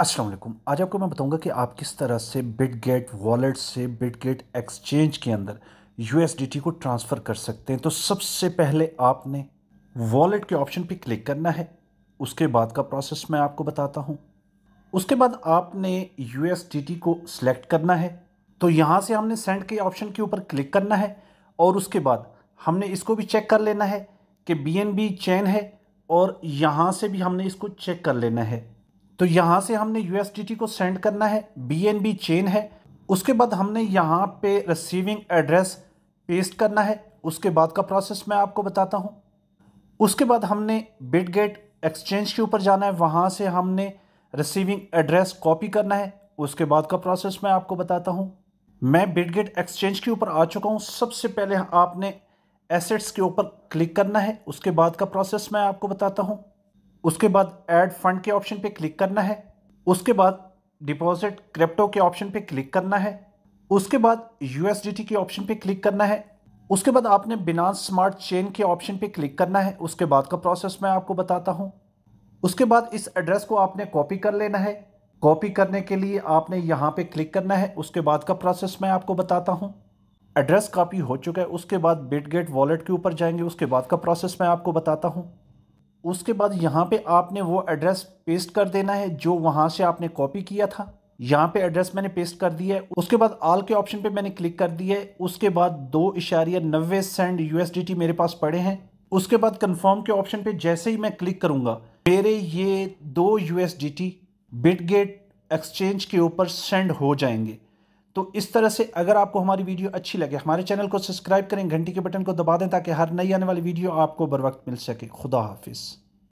असलम आज आपको मैं बताऊंगा कि आप किस तरह से बिटगेट वॉलेट से बिटगेट एक्सचेंज के अंदर यू को ट्रांसफ़र कर सकते हैं तो सबसे पहले आपने वॉलेट के ऑप्शन पे क्लिक करना है उसके बाद का प्रोसेस मैं आपको बताता हूँ उसके बाद आपने यू को सिलेक्ट करना है तो यहाँ से हमने सेंड के ऑप्शन के ऊपर क्लिक करना है और उसके बाद हमने इसको भी चेक कर लेना है कि बी चैन है और यहाँ से भी हमने इसको चेक कर लेना है तो यहाँ से हमने यूएसडीटी को सेंड करना है बी चेन है उसके बाद हमने यहाँ पे रिसीविंग एड्रेस पेस्ट करना है उसके बाद का प्रोसेस मैं आपको बताता हूँ उसके बाद हमने बिट गेट एक्सचेंज के ऊपर जाना है वहाँ से हमने रिसीविंग एड्रेस कॉपी करना है उसके बाद का प्रोसेस मैं आपको बताता हूँ मैं बिट गेट एक्सचेंज के ऊपर आ चुका हूँ सबसे पहले आपने एसेट्स के ऊपर क्लिक करना है उसके बाद का प्रोसेस मैं आपको बताता हूँ उसके बाद ऐड फंड के ऑप्शन पे क्लिक करना है उसके बाद डिपॉजिट क्रिप्टो के ऑप्शन पे क्लिक करना है उसके बाद यूएसडीटी के ऑप्शन पे क्लिक करना है उसके बाद आपने बिना स्मार्ट चेन के ऑप्शन पे क्लिक करना है उसके बाद का प्रोसेस मैं आपको बताता हूँ उसके बाद इस एड्रेस को आपने कॉपी कर लेना है कॉपी करने के लिए आपने यहाँ पे क्लिक करना है उसके बाद का प्रोसेस मैं आपको बताता हूँ एड्रेस कॉपी हो चुका है उसके बाद बिटगेट वॉलेट के ऊपर जाएंगे उसके बाद का प्रोसेस मैं आपको बताता हूँ उसके बाद यहाँ पे आपने वो एड्रेस पेस्ट कर देना है जो वहाँ से आपने कॉपी किया था यहाँ पे एड्रेस मैंने पेस्ट कर दिया है उसके बाद आल के ऑप्शन पे मैंने क्लिक कर दिया है उसके बाद दो इशारिया नब्बे सेंड यूएसडीटी मेरे पास पड़े हैं उसके बाद कंफर्म के ऑप्शन पे जैसे ही मैं क्लिक करूँगा मेरे ये दो यूएसडीटी बिटगेट एक्सचेंज के ऊपर सेंड हो जाएंगे तो इस तरह से अगर आपको हमारी वीडियो अच्छी लगे हमारे चैनल को सब्सक्राइब करें घंटी के बटन को दबा दें ताकि हर नई आने वाली वीडियो आपको बर वक्त मिल सके खुदा हाफिज़